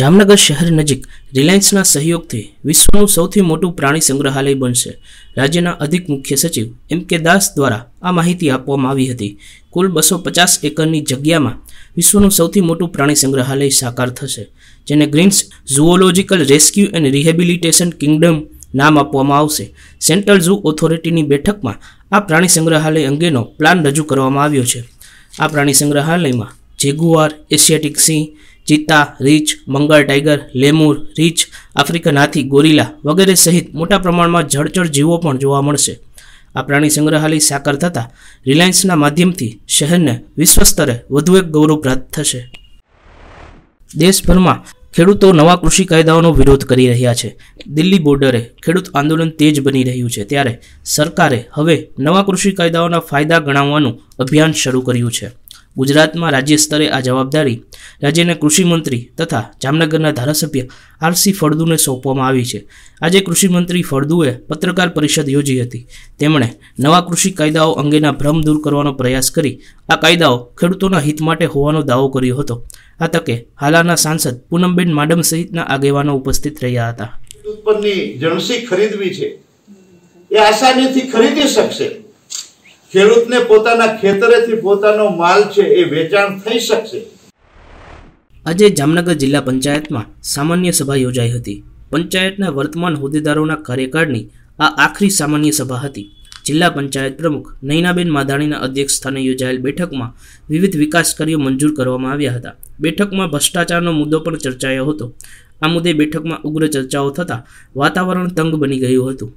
જામનગર શહેર નજીક રિલાયન્સના સહયોગથી વિશ્વનું સૌથી મોટું પ્રાણી સંગ્રહાલય બનશે રાજ્યના અધિક મુખ્ય સચિવ એમ કે દાસ દ્વારા આ માહિતી આપવામાં આવી હતી કુલ બસો પચાસ એકરની જગ્યામાં વિશ્વનું સૌથી મોટું પ્રાણી સંગ્રહાલય સાકાર થશે જેને Greens Zoological Rescue and Rehabilitation Kingdom નામ આપવામાં આવશે સેન્ટ્રલ ઝૂ ઓથોરિટીની બેઠકમાં આ પ્રાણી સંગ્રહાલય અંગેનો પ્લાન રજૂ કરવામાં આવ્યો છે આ પ્રાણી સંગ્રહાલયમાં જેગુઆર એશિયાટિક સિંહ ચિત્તા રીંછ મંગળ ટાઈગર લેમૂર રીંછ આફ્રિકન હાથી ગોરીલા વગેરે સહિત મોટા પ્રમાણમાં જળચર જીવો પણ જોવા મળશે આ પ્રાણી સંગ્રહાલય સાકાર થતાં રિલાયન્સના માધ્યમથી શહેરને વિશ્વસ્તરે વધુ એક ગૌરવ પ્રાપ્ત થશે દેશભરમાં ખેડૂતો નવા કૃષિ કાયદાઓનો વિરોધ કરી રહ્યા છે દિલ્હી બોર્ડરે ખેડૂત આંદોલન તેજ બની રહ્યું છે ત્યારે સરકારે હવે નવા કૃષિ કાયદાઓના ફાયદા ગણાવવાનું અભિયાન શરૂ કર્યું છે ગુજરાતમાં રાજ્ય સ્તરે આ જવાબદારી રાજ્યના કૃષિમંત્રી તથા જામનગરના ધારાસભ્ય આરસી ફળદુને સોંપવામાં આવી છે આજે કૃષિમંત્રી ફળદુએ પત્રકાર પરિષદ યોજી હતી તેમણે નવા કૃષિ કાયદાઓ અંગેના ભ્રમ દૂર કરવાનો પ્રયાસ કરી આ કાયદાઓ ખેડૂતોના હિત માટે હોવાનો દાવો કર્યો હતો આ તકે હાલાના સાંસદ પૂનમબેન માડમ સહિતના આગેવાનો ઉપસ્થિત રહ્યા હતા ખરીદવી છે એ આસાનીથી ખરીદી શકશે ખેડૂતને પોતાના ખેતરેથી પોતાનો માલ છે એ વેચાણ થઈ શકશે આજે જામનગર જિલ્લા પંચાયતમાં સામાન્ય સભા યોજાઈ હતી પંચાયતના વર્તમાન હોદ્દેદારોના કાર્યકાળની આ આખરી સામાન્ય સભા હતી જિલ્લા પંચાયત પ્રમુખ નૈનાબેન માધાણીના અધ્યક્ષ સ્થાને યોજાયેલ બેઠકમાં વિવિધ વિકાસ કાર્યો મંજૂર કરવામાં આવ્યા હતા બેઠકમાં ભ્રષ્ટાચારનો મુદ્દો પણ ચર્ચાયો હતો આ મુદ્દે બેઠકમાં ઉગ્ર ચર્ચાઓ થતાં વાતાવરણ તંગ બની ગયું હતું